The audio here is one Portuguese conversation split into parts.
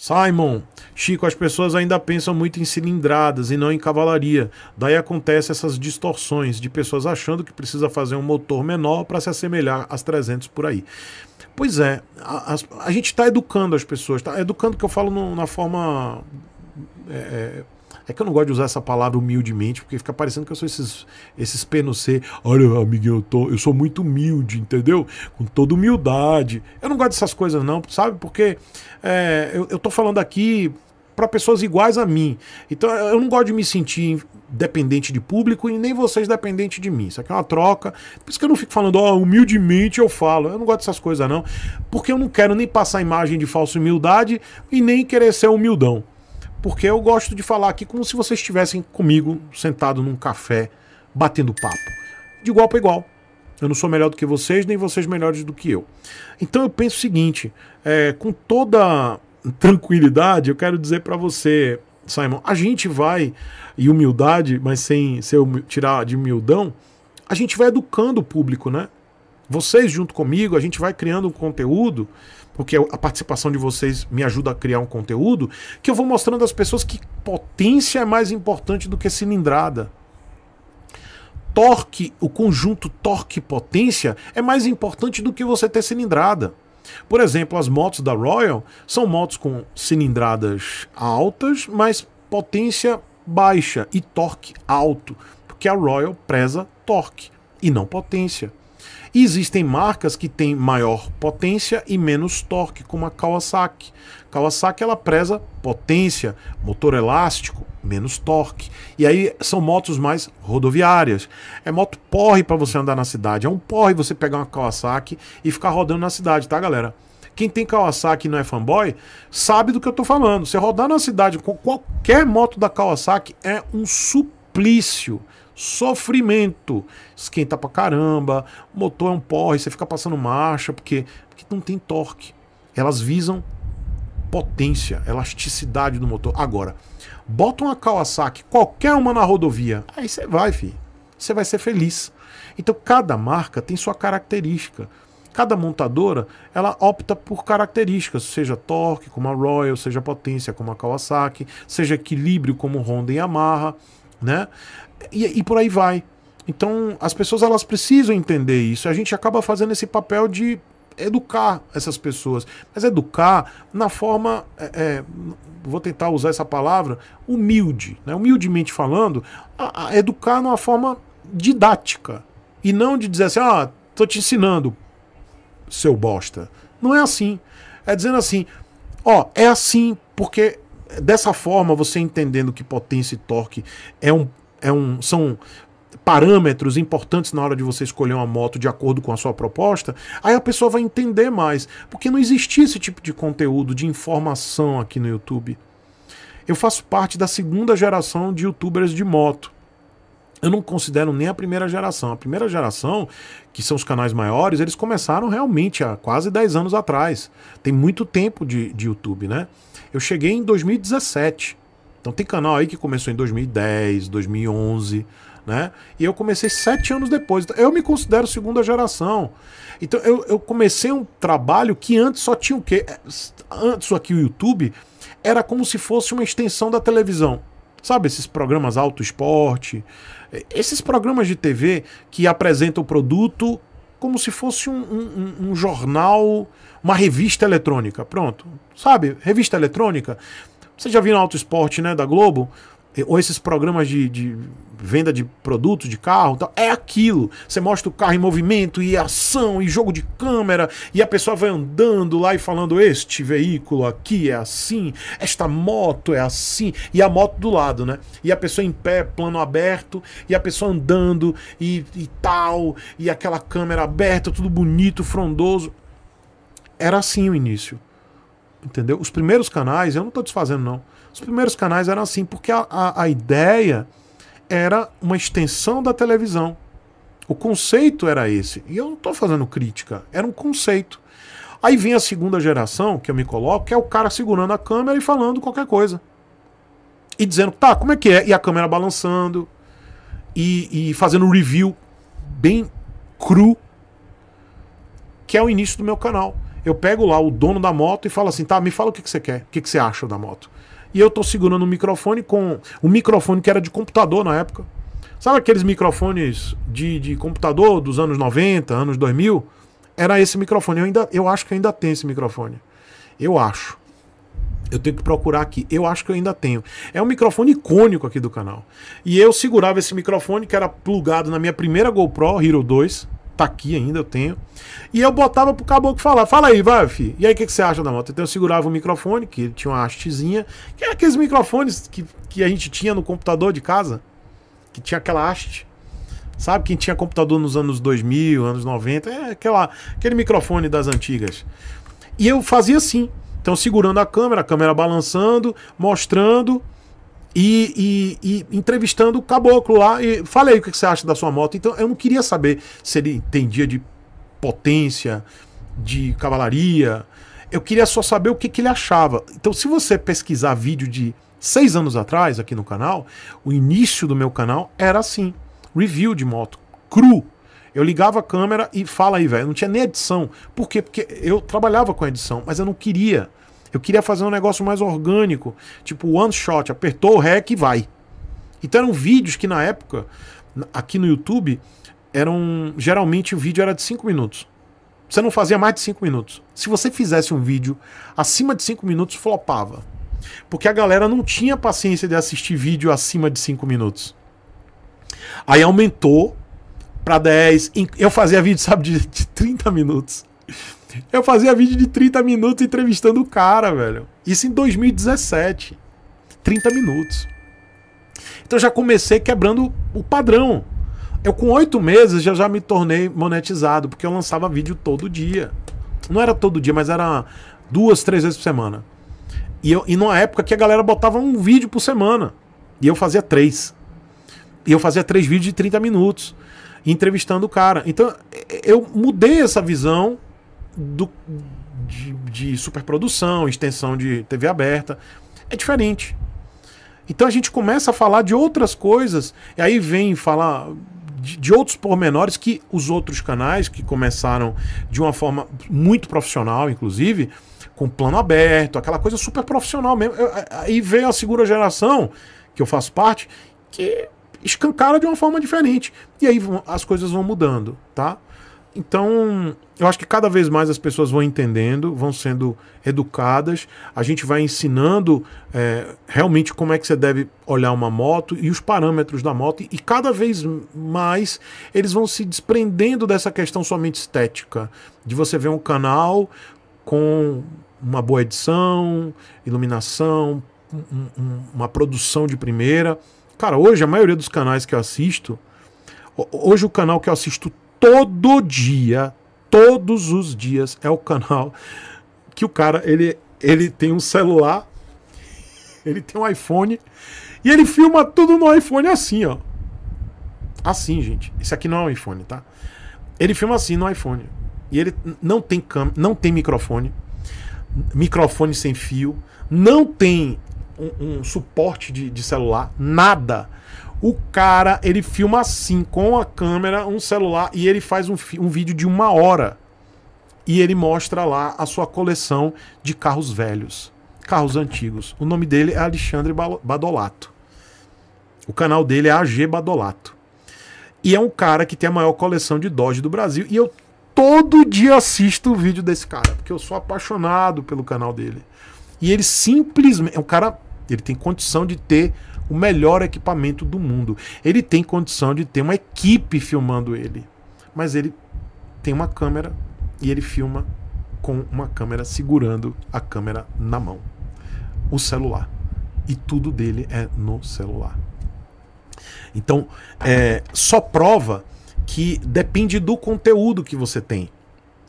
Simon, Chico, as pessoas ainda pensam muito em cilindradas e não em cavalaria. Daí acontece essas distorções de pessoas achando que precisa fazer um motor menor para se assemelhar às 300 por aí. Pois é, a, a, a gente está educando as pessoas, tá? Educando que eu falo no, na forma é, é é que eu não gosto de usar essa palavra humildemente, porque fica parecendo que eu sou esses, esses P no C. Olha, amiguinho, eu, tô, eu sou muito humilde, entendeu? Com toda humildade. Eu não gosto dessas coisas, não, sabe? Porque é, eu, eu tô falando aqui para pessoas iguais a mim. Então eu não gosto de me sentir dependente de público e nem vocês dependente de mim. Isso aqui é uma troca. Por isso que eu não fico falando, ó, oh, humildemente eu falo. Eu não gosto dessas coisas, não. Porque eu não quero nem passar a imagem de falsa humildade e nem querer ser humildão porque eu gosto de falar aqui como se vocês estivessem comigo sentado num café batendo papo, de igual para igual. Eu não sou melhor do que vocês, nem vocês melhores do que eu. Então eu penso o seguinte, é, com toda tranquilidade, eu quero dizer para você, Simon, a gente vai, e humildade, mas sem ser tirar de humildão, a gente vai educando o público, né? Vocês, junto comigo, a gente vai criando um conteúdo, porque a participação de vocês me ajuda a criar um conteúdo, que eu vou mostrando às pessoas que potência é mais importante do que cilindrada. Torque, o conjunto torque-potência é mais importante do que você ter cilindrada. Por exemplo, as motos da Royal são motos com cilindradas altas, mas potência baixa e torque alto, porque a Royal preza torque e não potência existem marcas que têm maior potência e menos torque, como a Kawasaki. Kawasaki ela preza potência, motor elástico, menos torque. E aí são motos mais rodoviárias. É moto porre para você andar na cidade. É um porre você pegar uma Kawasaki e ficar rodando na cidade, tá, galera? Quem tem Kawasaki e não é fanboy, sabe do que eu tô falando. Você rodar na cidade com qualquer moto da Kawasaki é um suplício sofrimento. Esquenta pra caramba, motor é um porre, você fica passando marcha, porque, porque não tem torque. Elas visam potência, elasticidade do motor. Agora, bota uma Kawasaki, qualquer uma na rodovia, aí você vai, filho. Você vai ser feliz. Então, cada marca tem sua característica. Cada montadora, ela opta por características, seja torque como a Royal, seja potência como a Kawasaki, seja equilíbrio como Honda e Yamaha né? E, e por aí vai. Então, as pessoas elas precisam entender isso. A gente acaba fazendo esse papel de educar essas pessoas, mas educar na forma, é, é, vou tentar usar essa palavra, humilde, né? humildemente falando, a, a educar numa forma didática e não de dizer assim, ah, tô te ensinando, seu bosta. Não é assim. É dizendo assim, ó, é assim porque dessa forma, você entendendo que potência e torque é um, é um, são parâmetros importantes na hora de você escolher uma moto de acordo com a sua proposta, aí a pessoa vai entender mais, porque não existia esse tipo de conteúdo, de informação aqui no YouTube. Eu faço parte da segunda geração de youtubers de moto eu não considero nem a primeira geração. A primeira geração, que são os canais maiores, eles começaram realmente há quase 10 anos atrás. Tem muito tempo de, de YouTube, né? Eu cheguei em 2017. Então tem canal aí que começou em 2010, 2011, né? E eu comecei sete anos depois. Então, eu me considero segunda geração. Então eu, eu comecei um trabalho que antes só tinha o quê? É, antes aqui o YouTube era como se fosse uma extensão da televisão. Sabe, esses programas Auto Esporte, eh, esses programas de TV que apresentam o produto como se fosse um, um, um jornal, uma revista eletrônica. Pronto. Sabe, revista eletrônica. Você já viu no Auto Esporte, né, da Globo? ou esses programas de, de venda de produtos, de carro, tal, é aquilo. Você mostra o carro em movimento e ação e jogo de câmera e a pessoa vai andando lá e falando este veículo aqui é assim, esta moto é assim e a moto do lado, né? E a pessoa em pé, plano aberto e a pessoa andando e, e tal e aquela câmera aberta, tudo bonito, frondoso. Era assim o início. Entendeu? Os primeiros canais, eu não estou desfazendo não os primeiros canais eram assim, porque a, a, a ideia era uma extensão da televisão. O conceito era esse. E eu não estou fazendo crítica, era um conceito. Aí vem a segunda geração, que eu me coloco, que é o cara segurando a câmera e falando qualquer coisa. E dizendo, tá, como é que é? E a câmera balançando, e, e fazendo review bem cru, que é o início do meu canal. Eu pego lá o dono da moto e falo assim, tá, me fala o que, que você quer, o que, que você acha da moto e eu tô segurando o microfone com. o microfone que era de computador na época. Sabe aqueles microfones de, de computador dos anos 90, anos 2000? Era esse microfone. Eu, ainda, eu acho que ainda tem esse microfone. Eu acho. Eu tenho que procurar aqui. Eu acho que eu ainda tenho. É um microfone icônico aqui do canal. E eu segurava esse microfone que era plugado na minha primeira GoPro Hero 2 tá aqui ainda, eu tenho. E eu botava pro caboclo falar, fala aí, vai, filho. E aí, o que, que, você acha da moto? Então eu segurava o microfone, que tinha uma hastezinha, que era aqueles microfones que, que a gente tinha no computador de casa, que tinha aquela haste. Sabe, quem tinha computador nos anos 2000, anos 90, é aquela, aquele microfone das antigas. E eu fazia assim, então segurando a câmera, a câmera balançando, mostrando... E, e, e, entrevistando o caboclo lá e falei o é que você acha da sua moto. Então eu não queria saber se ele entendia de potência, de cavalaria. Eu queria só saber o que, que ele achava. Então, se você pesquisar vídeo de seis anos atrás aqui no canal, o início do meu canal era assim: review de moto, cru. Eu ligava a câmera e fala aí, velho. Não tinha nem edição. Por quê? Porque eu trabalhava com edição, mas eu não queria eu queria fazer um negócio mais orgânico, tipo one shot, apertou o REC e vai. Então eram vídeos que na época, aqui no YouTube, eram. Geralmente o vídeo era de 5 minutos. Você não fazia mais de 5 minutos. Se você fizesse um vídeo acima de 5 minutos, flopava. Porque a galera não tinha paciência de assistir vídeo acima de 5 minutos. Aí aumentou para 10. Eu fazia vídeo, sabe, de, de 30 minutos. Eu fazia vídeo de 30 minutos entrevistando o cara, velho. Isso em 2017. 30 minutos. Então já comecei quebrando o padrão. Eu com oito meses já, já me tornei monetizado, porque eu lançava vídeo todo dia. Não era todo dia, mas era duas, três vezes por semana. E, eu, e numa época que a galera botava um vídeo por semana. E eu fazia três. E eu fazia três vídeos de 30 minutos, entrevistando o cara. Então eu mudei essa visão do, de, de superprodução, extensão de TV aberta. É diferente. Então a gente começa a falar de outras coisas, e aí vem falar de, de, outros pormenores que os outros canais, que começaram de uma forma muito profissional, inclusive, com plano aberto, aquela coisa super profissional mesmo. aí vem a segunda geração, que eu faço parte, que escancara de uma forma diferente. E aí as coisas vão mudando, tá? Então, eu acho que cada vez mais as pessoas vão entendendo, vão sendo educadas, a gente vai ensinando é, realmente como é que você deve olhar uma moto e os parâmetros da moto, e cada vez mais eles vão se desprendendo dessa questão somente estética, de você ver um canal com uma boa edição, iluminação, um, um, uma produção de primeira. Cara, hoje a maioria dos canais que eu assisto, hoje o canal que eu assisto todo dia, todos os dias, é o canal que o cara ele, ele tem um celular, ele tem um iPhone e ele filma tudo no iPhone assim, ó. Assim, gente. Isso aqui não é um iPhone, tá? Ele filma assim no iPhone. E ele não tem cam não tem microfone, microfone sem fio, não tem um, um suporte de, de celular, nada. O cara, ele filma assim, com a câmera, um celular, e ele faz um, um vídeo de uma hora. E ele mostra lá a sua coleção de carros velhos, carros antigos. O nome dele é Alexandre Badolato. O canal dele é AG Badolato. E é um cara que tem a maior coleção de Dodge do Brasil. E eu todo dia assisto o vídeo desse cara, porque eu sou apaixonado pelo canal dele. E ele simplesmente. É um cara ele tem condição de ter o melhor equipamento do mundo. Ele tem condição de ter uma equipe filmando ele. Mas ele tem uma câmera e ele filma com uma câmera segurando a câmera na mão. O celular. E tudo dele é no celular. Então, é, só prova que depende do conteúdo que você tem.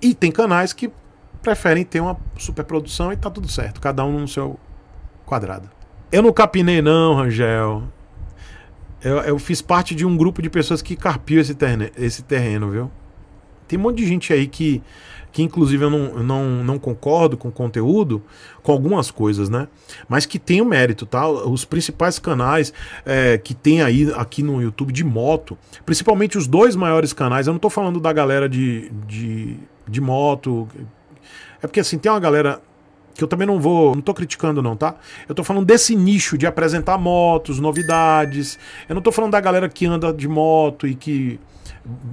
E tem canais que preferem ter uma superprodução e tá tudo certo, cada um no seu quadrado. Eu não capinei, não, Rangel. Eu, eu fiz parte de um grupo de pessoas que carpiu esse terreno, esse terreno viu? Tem um monte de gente aí que, que inclusive, eu não, não, não concordo com o conteúdo, com algumas coisas, né? Mas que tem o mérito, tá? Os principais canais é, que tem aí aqui no YouTube de moto, principalmente os dois maiores canais, eu não tô falando da galera de, de, de moto. É porque assim, tem uma galera que eu também não vou, não tô criticando não, tá? Eu tô falando desse nicho de apresentar motos, novidades. Eu não tô falando da galera que anda de moto e que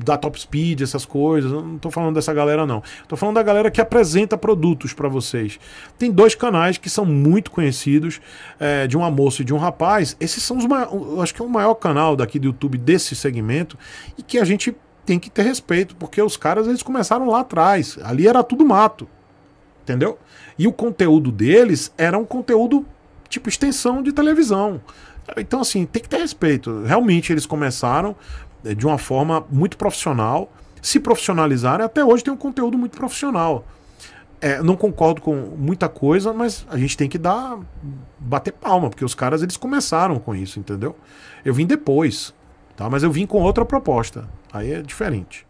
dá top speed, essas coisas. Eu não tô falando dessa galera não. Eu tô falando da galera que apresenta produtos para vocês. Tem dois canais que são muito conhecidos, é, de uma moça e de um rapaz. Esses são os maiores, eu acho que é o maior canal daqui do YouTube desse segmento e que a gente tem que ter respeito, porque os caras eles começaram lá atrás. Ali era tudo mato. Entendeu? E o conteúdo deles era um conteúdo tipo extensão de televisão. Então, assim, tem que ter respeito. Realmente, eles começaram eh, de uma forma muito profissional, se profissionalizaram até hoje tem um conteúdo muito profissional. É, não concordo com muita coisa, mas a gente tem que dar bater palma, porque os caras eles começaram com isso, entendeu? Eu vim depois, tá? Mas eu vim com outra proposta. Aí é diferente.